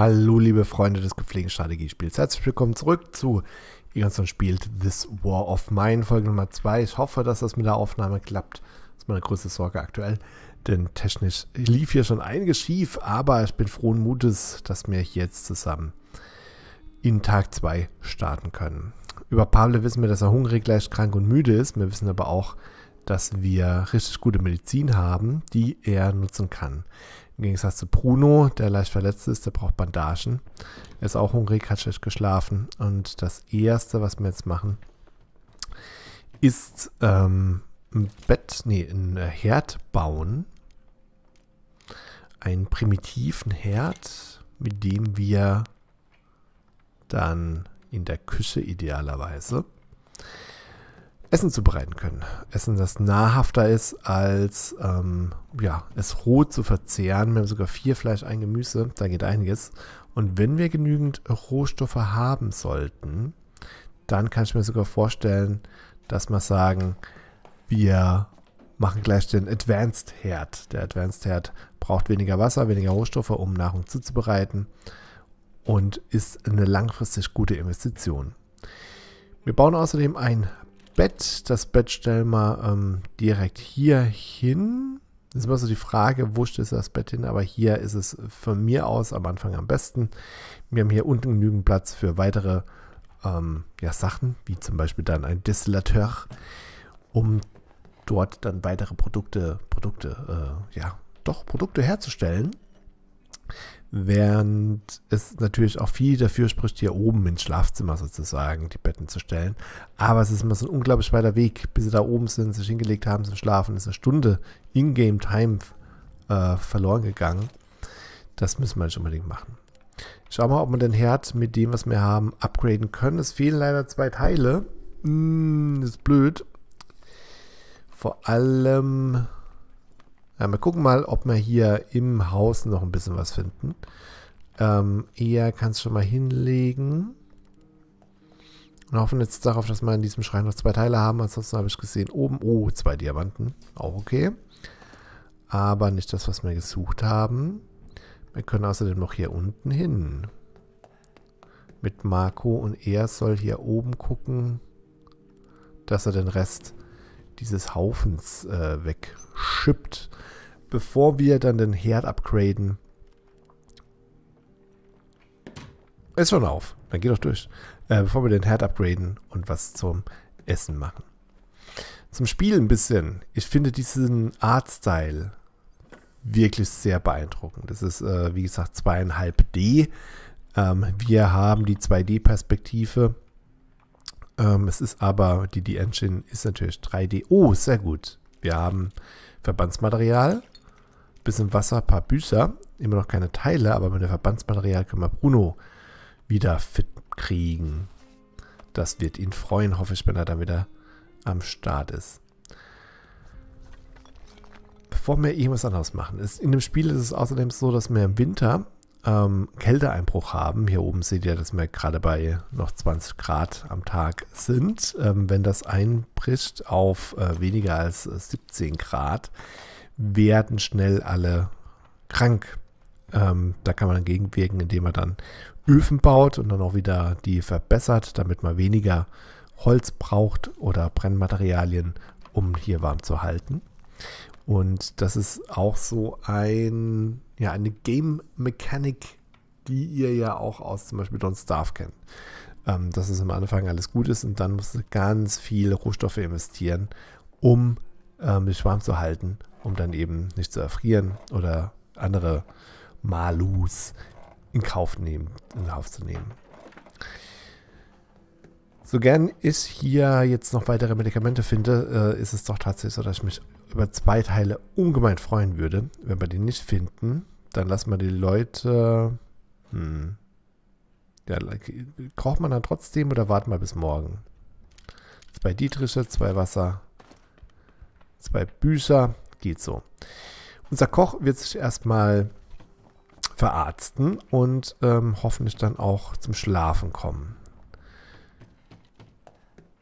Hallo, liebe Freunde des gepflegten Strategiespiels. Herzlich willkommen zurück zu Egerson spielt This War of Mine, Folge Nummer 2. Ich hoffe, dass das mit der Aufnahme klappt. Das ist meine größte Sorge aktuell, denn technisch lief hier schon einiges schief, aber ich bin frohen Mutes, dass wir jetzt zusammen in Tag 2 starten können. Über Pablo wissen wir, dass er hungrig, leicht krank und müde ist. Wir wissen aber auch, dass wir richtig gute Medizin haben, die er nutzen kann. Im Gegensatz zu Bruno, der leicht verletzt ist, der braucht Bandagen. Er ist auch hungrig, hat schlecht geschlafen. Und das Erste, was wir jetzt machen, ist ähm, ein Bett, nee, ein Herd bauen. Einen primitiven Herd, mit dem wir dann in der Küche idealerweise Essen zubereiten können. Essen, das nahrhafter ist, als ähm, ja, es roh zu verzehren. Wir haben sogar vier Fleisch, ein Gemüse, da geht einiges. Und wenn wir genügend Rohstoffe haben sollten, dann kann ich mir sogar vorstellen, dass wir sagen, wir machen gleich den Advanced Herd. Der Advanced Herd braucht weniger Wasser, weniger Rohstoffe, um Nahrung zuzubereiten und ist eine langfristig gute Investition. Wir bauen außerdem ein Bett. Das Bett stellen wir ähm, direkt hier hin. Das ist immer so die Frage, wo stellst du das Bett hin? Aber hier ist es von mir aus am Anfang am besten. Wir haben hier unten genügend Platz für weitere ähm, ja, Sachen, wie zum Beispiel dann ein Destillateur, um dort dann weitere Produkte, Produkte, äh, ja, doch Produkte herzustellen. Während es natürlich auch viel dafür spricht, hier oben ins Schlafzimmer sozusagen die Betten zu stellen. Aber es ist immer so ein unglaublich weiter Weg, bis sie da oben sind, sich hingelegt haben zum Schlafen. Ist eine Stunde In-Game-Time äh, verloren gegangen. Das müssen wir nicht unbedingt machen. Schauen wir mal, ob wir den Herd mit dem, was wir haben, upgraden können. Es fehlen leider zwei Teile. Mm, ist blöd. Vor allem wir äh, gucken mal, ob wir hier im Haus noch ein bisschen was finden. Ähm, eher es schon mal hinlegen. Und hoffen jetzt darauf, dass wir in diesem Schrein noch zwei Teile haben. Ansonsten habe ich gesehen, oben, oh, zwei Diamanten. Auch okay. Aber nicht das, was wir gesucht haben. Wir können außerdem noch hier unten hin. Mit Marco und er soll hier oben gucken, dass er den Rest dieses Haufens äh, weg geschippt, bevor wir dann den Herd upgraden. Ist schon auf. Dann geht doch durch. Äh, bevor wir den Herd upgraden und was zum Essen machen. Zum Spiel ein bisschen. Ich finde diesen Artstyle wirklich sehr beeindruckend. Das ist, äh, wie gesagt, zweieinhalb D. Ähm, wir haben die 2D-Perspektive. Ähm, es ist aber, die, die Engine ist natürlich 3D. Oh, sehr gut. Wir haben Verbandsmaterial, bisschen Wasser, paar Büßer. Immer noch keine Teile, aber mit dem Verbandsmaterial können wir Bruno wieder fit kriegen. Das wird ihn freuen, hoffe ich, wenn er dann wieder am Start ist. Bevor wir irgendwas anderes machen. Ist, in dem Spiel ist es außerdem so, dass wir im Winter ähm, Kälteeinbruch haben, hier oben seht ihr, dass wir gerade bei noch 20 Grad am Tag sind, ähm, wenn das einbricht auf äh, weniger als 17 äh, Grad, werden schnell alle krank. Ähm, da kann man dagegen wirken, indem man dann Öfen baut und dann auch wieder die verbessert, damit man weniger Holz braucht oder Brennmaterialien, um hier warm zu halten. Und das ist auch so ein, ja, eine Game-Mechanik, die ihr ja auch aus zum Beispiel Don't Starve kennt. Ähm, dass es am Anfang alles gut ist und dann musst du ganz viele Rohstoffe investieren, um ähm, den Schwarm zu halten, um dann eben nicht zu erfrieren oder andere Malus in Kauf, nehmen, in Kauf zu nehmen so gern ich hier jetzt noch weitere Medikamente finde, äh, ist es doch tatsächlich so, dass ich mich über zwei Teile ungemein freuen würde. Wenn wir die nicht finden, dann lassen wir die Leute... Hm. Ja, kocht man dann trotzdem oder warten wir bis morgen? Zwei Dietriche, zwei Wasser, zwei Bücher, geht so. Unser Koch wird sich erstmal verarzten und ähm, hoffentlich dann auch zum Schlafen kommen.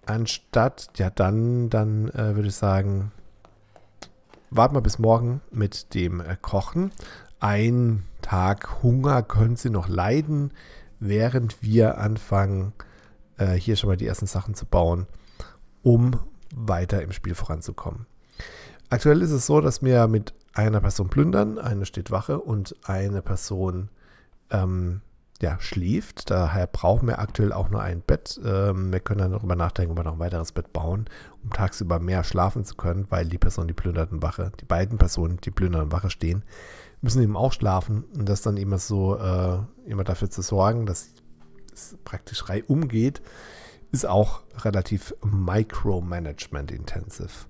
Anstatt, ja dann, dann äh, würde ich sagen, warten wir bis morgen mit dem äh, Kochen. Ein Tag Hunger können Sie noch leiden, während wir anfangen, äh, hier schon mal die ersten Sachen zu bauen, um weiter im Spiel voranzukommen. Aktuell ist es so, dass wir mit einer Person plündern, eine steht Wache und eine Person ähm, ja, schläft. Daher brauchen wir aktuell auch nur ein Bett. Ähm, wir können dann darüber nachdenken, ob wir noch ein weiteres Bett bauen, um tagsüber mehr schlafen zu können, weil die Person, die plünderten Wache, die beiden Personen, die plünderten Wache stehen, müssen eben auch schlafen. Und das dann immer so, äh, immer dafür zu sorgen, dass es praktisch reihum geht, ist auch relativ Micromanagement-intensiv.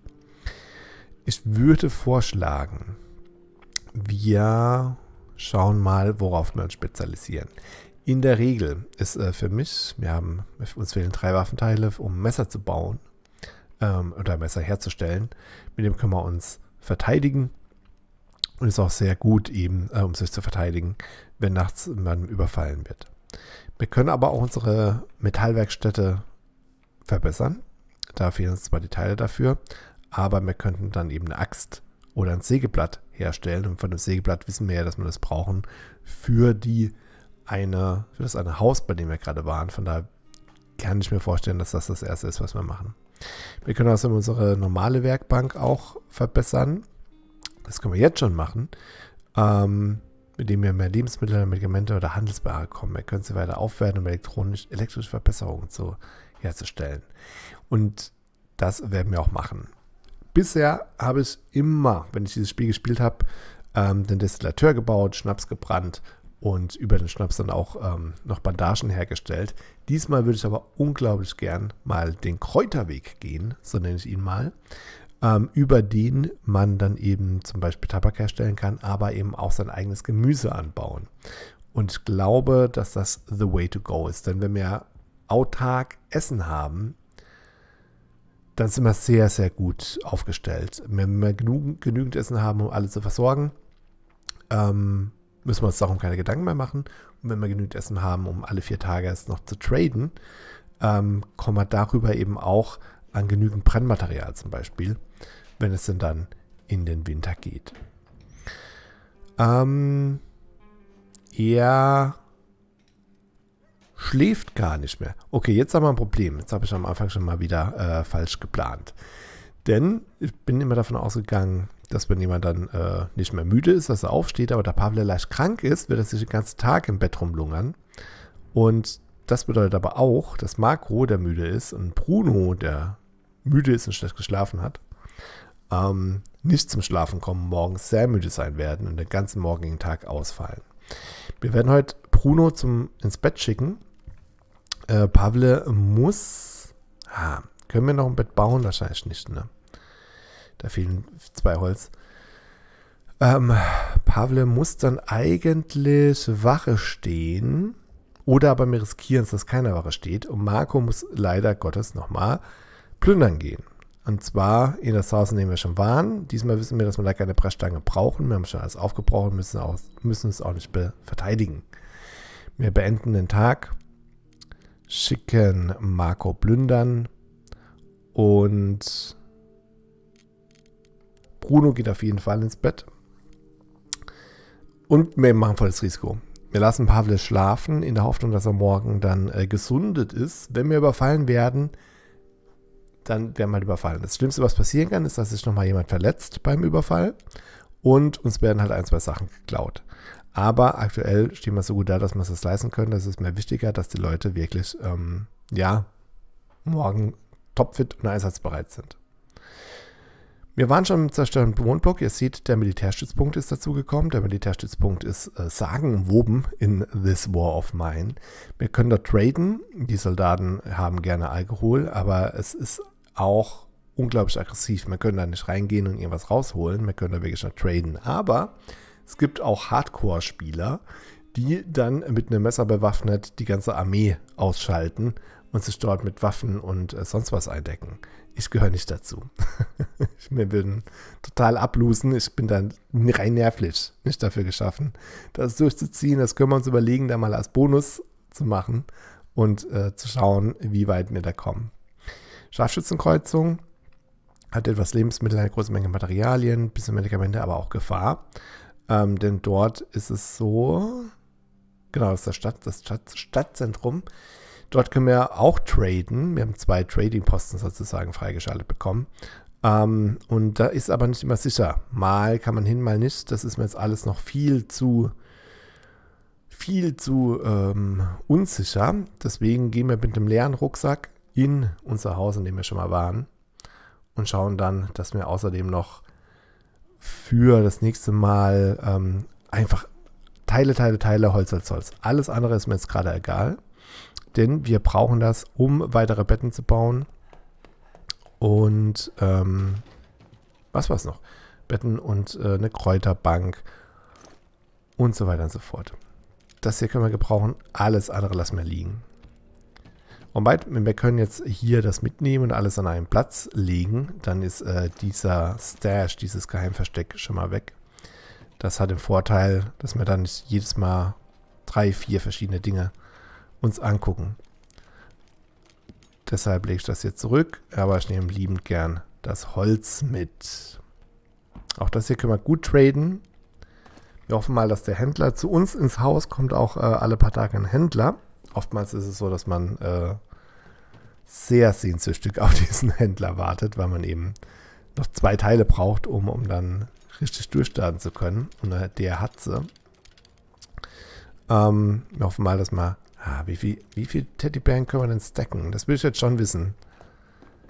Ich würde vorschlagen, wir schauen mal, worauf wir uns spezialisieren. In der Regel ist äh, für mich, wir haben, uns fehlen drei Waffenteile, um Messer zu bauen ähm, oder Messer herzustellen. Mit dem können wir uns verteidigen und ist auch sehr gut eben, äh, um sich zu verteidigen, wenn nachts man überfallen wird. Wir können aber auch unsere Metallwerkstätte verbessern. Da fehlen uns zwar die Teile dafür, aber wir könnten dann eben eine Axt oder ein Sägeblatt herstellen. Und von dem Sägeblatt wissen wir ja, dass wir das brauchen für die eine, für das eine Haus, bei dem wir gerade waren. Von daher kann ich mir vorstellen, dass das das erste ist, was wir machen. Wir können also unsere normale Werkbank auch verbessern. Das können wir jetzt schon machen. Ähm, mit dem wir mehr Lebensmittel, Medikamente oder Handelsware bekommen. Wir können sie weiter aufwerten, um elektronisch, elektrische Verbesserungen zu, herzustellen. Und das werden wir auch machen bisher habe ich immer, wenn ich dieses Spiel gespielt habe, ähm, den Destillateur gebaut, Schnaps gebrannt und über den Schnaps dann auch ähm, noch Bandagen hergestellt. Diesmal würde ich aber unglaublich gern mal den Kräuterweg gehen, so nenne ich ihn mal, ähm, über den man dann eben zum Beispiel Tabak herstellen kann, aber eben auch sein eigenes Gemüse anbauen. Und ich glaube, dass das the way to go ist, denn wenn wir autark Essen haben, dann sind wir sehr, sehr gut aufgestellt. Wenn wir genügend, Essen haben, um alle zu versorgen, ähm, müssen wir uns darum keine Gedanken mehr machen. Und wenn wir genügend Essen haben, um alle vier Tage es noch zu traden, ähm, kommen wir darüber eben auch an genügend Brennmaterial zum Beispiel, wenn es denn dann in den Winter geht. Ähm, ja, schläft gar nicht mehr. Okay, jetzt haben wir ein Problem. Jetzt habe ich am Anfang schon mal wieder äh, falsch geplant. Denn ich bin immer davon ausgegangen, dass wenn jemand dann äh, nicht mehr müde ist, dass er aufsteht, aber der Pavle leicht krank ist, wird er sich den ganzen Tag im Bett rumlungern. Und das bedeutet aber auch, dass Marco, der müde ist, und Bruno, der müde ist und schlecht geschlafen hat, ähm, nicht zum Schlafen kommen, morgens sehr müde sein werden und den ganzen morgigen Tag ausfallen. Wir werden heute Bruno zum, ins Bett schicken äh, Pavle muss. Ah, können wir noch ein Bett bauen? Wahrscheinlich nicht, ne? Da fehlen zwei Holz. Ähm, Pavle muss dann eigentlich Wache stehen. Oder aber wir riskieren es, dass keiner Wache steht. Und Marco muss leider Gottes nochmal plündern gehen. Und zwar in das Haus, in dem wir schon waren. Diesmal wissen wir, dass wir da keine Brechstange brauchen. Wir haben schon alles aufgebraucht und müssen, auch, müssen es auch nicht verteidigen. Wir beenden den Tag schicken Marco Plündern und Bruno geht auf jeden Fall ins Bett. Und wir machen volles Risiko. Wir lassen Pavle schlafen, in der Hoffnung, dass er morgen dann äh, gesundet ist. Wenn wir überfallen werden, dann werden wir halt überfallen. Das Schlimmste, was passieren kann, ist, dass sich nochmal jemand verletzt beim Überfall und uns werden halt ein, zwei Sachen geklaut. Aber aktuell stehen wir so gut da, dass wir es das leisten können. Das ist mir wichtiger, dass die Leute wirklich, ähm, ja, morgen topfit und einsatzbereit sind. Wir waren schon im zerstörten Wohnblock. Ihr seht, der Militärstützpunkt ist dazugekommen. Der Militärstützpunkt ist äh, sagenwoben in This War of Mine. Wir können da traden. Die Soldaten haben gerne Alkohol, aber es ist auch unglaublich aggressiv. Wir können da nicht reingehen und irgendwas rausholen. Wir können da wirklich nur traden. Aber es gibt auch Hardcore-Spieler, die dann mit einem Messer bewaffnet die ganze Armee ausschalten und sich dort mit Waffen und äh, sonst was eindecken. Ich gehöre nicht dazu. ich mir würden total ablusen. Ich bin dann rein nervlich nicht dafür geschaffen, das durchzuziehen. Das können wir uns überlegen, da mal als Bonus zu machen und äh, zu schauen, wie weit wir da kommen. Scharfschützenkreuzung hat etwas Lebensmittel, eine große Menge Materialien, bisschen Medikamente, aber auch Gefahr. Ähm, denn dort ist es so, genau, das ist das, Stadt, das Stadt, Stadtzentrum. Dort können wir auch traden. Wir haben zwei Trading-Posten sozusagen freigeschaltet bekommen. Ähm, und da ist aber nicht immer sicher. Mal kann man hin, mal nicht. Das ist mir jetzt alles noch viel zu viel zu ähm, unsicher. Deswegen gehen wir mit einem leeren Rucksack in unser Haus, in dem wir schon mal waren und schauen dann, dass wir außerdem noch für das nächste Mal ähm, einfach Teile, Teile, Teile, Holz, als Holz. Alles andere ist mir jetzt gerade egal, denn wir brauchen das, um weitere Betten zu bauen. Und ähm, was war es noch? Betten und äh, eine Kräuterbank und so weiter und so fort. Das hier können wir gebrauchen, alles andere lassen wir liegen. Und wir können jetzt hier das mitnehmen und alles an einen Platz legen. Dann ist äh, dieser Stash, dieses Geheimversteck schon mal weg. Das hat den Vorteil, dass wir dann nicht jedes Mal drei, vier verschiedene Dinge uns angucken. Deshalb lege ich das hier zurück, aber ich nehme liebend gern das Holz mit. Auch das hier können wir gut traden. Wir hoffen mal, dass der Händler zu uns ins Haus kommt, auch äh, alle paar Tage ein Händler oftmals ist es so, dass man äh, sehr sehnsüchtig auf diesen Händler wartet, weil man eben noch zwei Teile braucht, um, um dann richtig durchstarten zu können. Und der hat sie. Ähm, wir hoffen mal, dass man... Ah, wie viel, wie viel Teddybären können wir denn stacken? Das will ich jetzt schon wissen.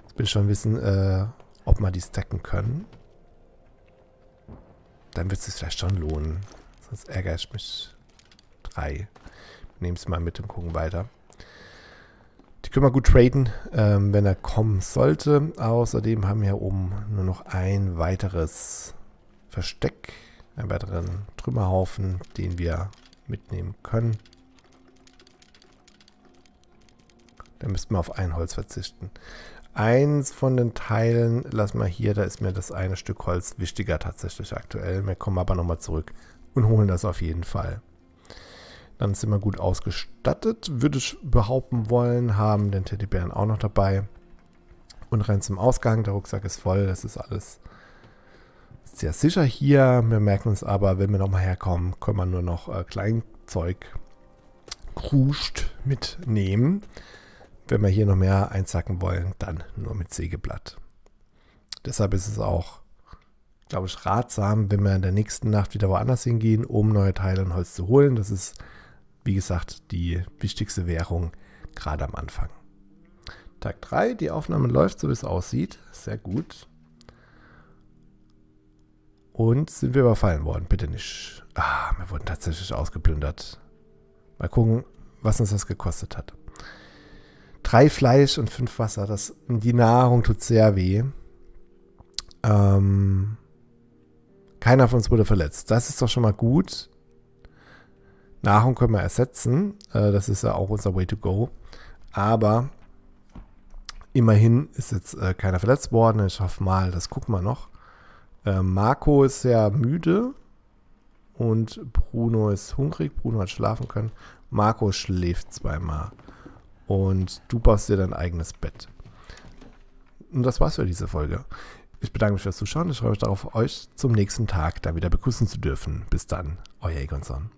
Das will ich schon wissen, äh, ob wir die stacken können. Dann wird es sich vielleicht schon lohnen. Sonst ärgere ich mich. Drei nehmen sie mal mit und gucken weiter. Die können wir gut traden, ähm, wenn er kommen sollte. Außerdem haben wir hier oben nur noch ein weiteres Versteck, einen weiteren Trümmerhaufen, den wir mitnehmen können. Da müssten wir auf ein Holz verzichten. Eins von den Teilen lassen wir hier, da ist mir das eine Stück Holz wichtiger tatsächlich aktuell. Wir kommen aber nochmal zurück und holen das auf jeden Fall. Dann sind wir gut ausgestattet. Würde ich behaupten wollen, haben den Teddybären auch noch dabei. Und rein zum Ausgang. Der Rucksack ist voll. Das ist alles sehr sicher hier. Wir merken uns aber, wenn wir nochmal herkommen, können wir nur noch äh, Kleinzeug kruscht mitnehmen. Wenn wir hier noch mehr einsacken wollen, dann nur mit Sägeblatt. Deshalb ist es auch, glaube ich, ratsam, wenn wir in der nächsten Nacht wieder woanders hingehen, um neue Teile und Holz zu holen. Das ist wie gesagt, die wichtigste Währung gerade am Anfang. Tag 3, die Aufnahme läuft so, wie es aussieht. Sehr gut. Und sind wir überfallen worden? Bitte nicht. Ah, wir wurden tatsächlich ausgeplündert. Mal gucken, was uns das gekostet hat. Drei Fleisch und fünf Wasser. Das, die Nahrung tut sehr weh. Ähm, keiner von uns wurde verletzt. Das ist doch schon mal gut. Nahrung können wir ersetzen. Äh, das ist ja auch unser Way to Go. Aber immerhin ist jetzt äh, keiner verletzt worden. Ich hoffe mal, das gucken wir noch. Ähm, Marco ist sehr müde und Bruno ist hungrig. Bruno hat schlafen können. Marco schläft zweimal. Und du baust dir dein eigenes Bett. Und das war's für diese Folge. Ich bedanke mich fürs Zuschauen. Ich freue mich darauf, euch zum nächsten Tag da wieder begrüßen zu dürfen. Bis dann, euer Egonson.